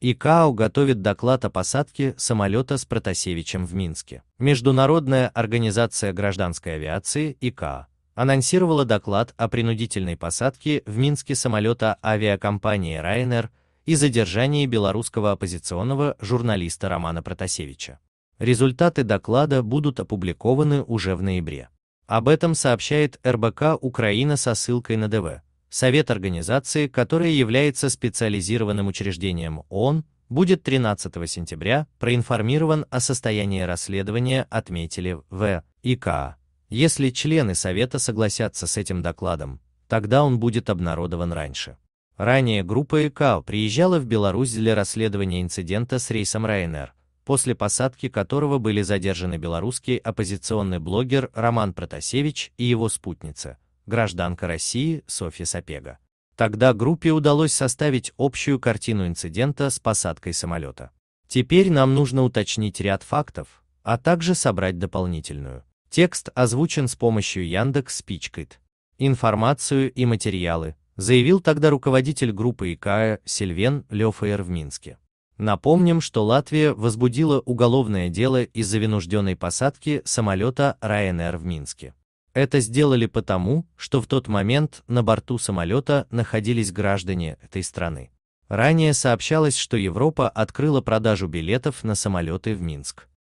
ИКАО готовит доклад о посадке самолета с Протасевичем в Минске. Международная организация гражданской авиации ИКАО анонсировала доклад о принудительной посадке в Минске самолета авиакомпании Ryanair и задержании белорусского оппозиционного журналиста Романа Протасевича. Результаты доклада будут опубликованы уже в ноябре. Об этом сообщает РБК Украина со ссылкой на ДВ. Совет организации, которая является специализированным учреждением ООН, будет 13 сентября проинформирован о состоянии расследования, отметили в ИКА. Если члены Совета согласятся с этим докладом, тогда он будет обнародован раньше. Ранее группа ИКАО приезжала в Беларусь для расследования инцидента с рейсом Ryanair, после посадки которого были задержаны белорусский оппозиционный блогер Роман Протасевич и его спутница – гражданка России Софья Сапега. Тогда группе удалось составить общую картину инцидента с посадкой самолета. Теперь нам нужно уточнить ряд фактов, а также собрать дополнительную. Текст озвучен с помощью Яндекс Спичкит. Информацию и материалы, заявил тогда руководитель группы ИКА Сильвен Лёфейер в Минске. Напомним, что Латвия возбудила уголовное дело из-за вынужденной посадки самолета Ryanair в Минске. Это сделали потому, что в тот момент на борту самолета находились граждане этой страны. Ранее сообщалось, что Европа открыла продажу билетов на самолеты в Минск.